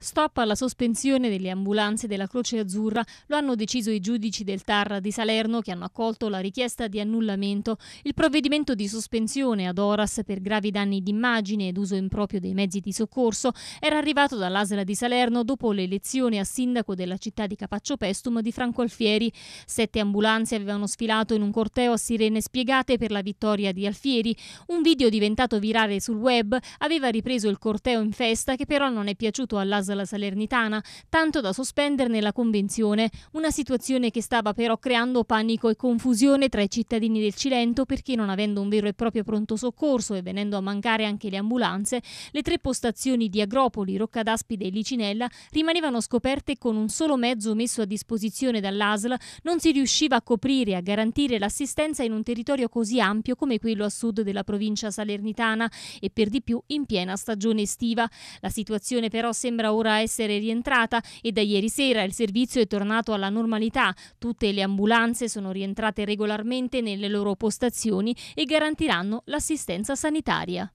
Stop alla sospensione delle ambulanze della Croce Azzurra lo hanno deciso i giudici del TAR di Salerno che hanno accolto la richiesta di annullamento. Il provvedimento di sospensione ad Oras per gravi danni d'immagine ed uso improprio dei mezzi di soccorso era arrivato dall'Asla di Salerno dopo l'elezione a sindaco della città di Capaccio Pestum di Franco Alfieri. Sette ambulanze avevano sfilato in un corteo a sirene spiegate per la vittoria di Alfieri. Un video diventato virale sul web aveva ripreso il corteo in festa che però non è piaciuto all'Asla Stars la Salernitana, tanto da sospenderne la convenzione, una situazione che stava però creando panico e confusione tra i cittadini del Cilento perché non avendo un vero e proprio pronto soccorso e venendo a mancare anche le ambulanze, le tre postazioni di Agropoli, Roccadaspide e Licinella rimanevano scoperte con un solo mezzo messo a disposizione dall'ASL, non si riusciva a coprire e a garantire l'assistenza in un territorio così ampio come quello a sud della provincia salernitana e per di più in piena stagione estiva. La situazione però sembra ora ora essere rientrata e da ieri sera il servizio è tornato alla normalità. Tutte le ambulanze sono rientrate regolarmente nelle loro postazioni e garantiranno l'assistenza sanitaria.